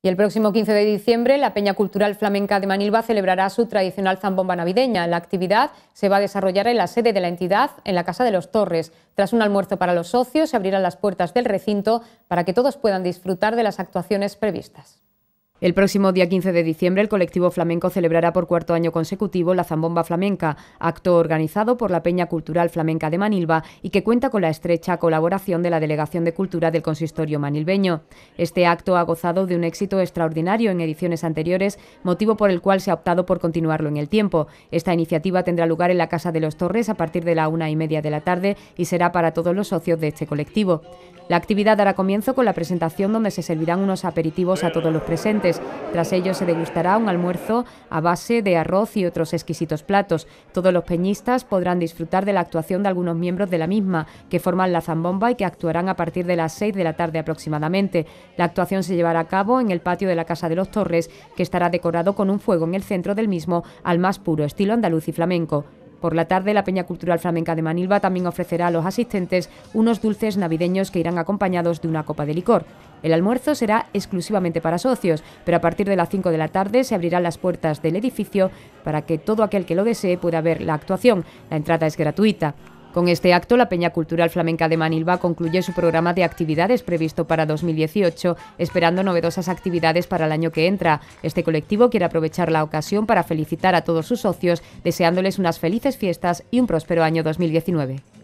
Y el próximo 15 de diciembre, la Peña Cultural Flamenca de Manilva celebrará su tradicional zambomba navideña. La actividad se va a desarrollar en la sede de la entidad, en la Casa de los Torres. Tras un almuerzo para los socios, se abrirán las puertas del recinto para que todos puedan disfrutar de las actuaciones previstas. El próximo día 15 de diciembre, el colectivo flamenco celebrará por cuarto año consecutivo la Zambomba Flamenca, acto organizado por la Peña Cultural Flamenca de Manilva y que cuenta con la estrecha colaboración de la Delegación de Cultura del Consistorio Manilveño. Este acto ha gozado de un éxito extraordinario en ediciones anteriores, motivo por el cual se ha optado por continuarlo en el tiempo. Esta iniciativa tendrá lugar en la Casa de los Torres a partir de la una y media de la tarde y será para todos los socios de este colectivo. La actividad dará comienzo con la presentación donde se servirán unos aperitivos a todos los presentes. Tras ello se degustará un almuerzo a base de arroz y otros exquisitos platos. Todos los peñistas podrán disfrutar de la actuación de algunos miembros de la misma, que forman la zambomba y que actuarán a partir de las 6 de la tarde aproximadamente. La actuación se llevará a cabo en el patio de la Casa de los Torres, que estará decorado con un fuego en el centro del mismo al más puro estilo andaluz y flamenco. Por la tarde, la Peña Cultural Flamenca de Manilva también ofrecerá a los asistentes unos dulces navideños que irán acompañados de una copa de licor. El almuerzo será exclusivamente para socios, pero a partir de las 5 de la tarde se abrirán las puertas del edificio para que todo aquel que lo desee pueda ver la actuación. La entrada es gratuita. Con este acto, la Peña Cultural Flamenca de Manilva concluye su programa de actividades previsto para 2018, esperando novedosas actividades para el año que entra. Este colectivo quiere aprovechar la ocasión para felicitar a todos sus socios, deseándoles unas felices fiestas y un próspero año 2019.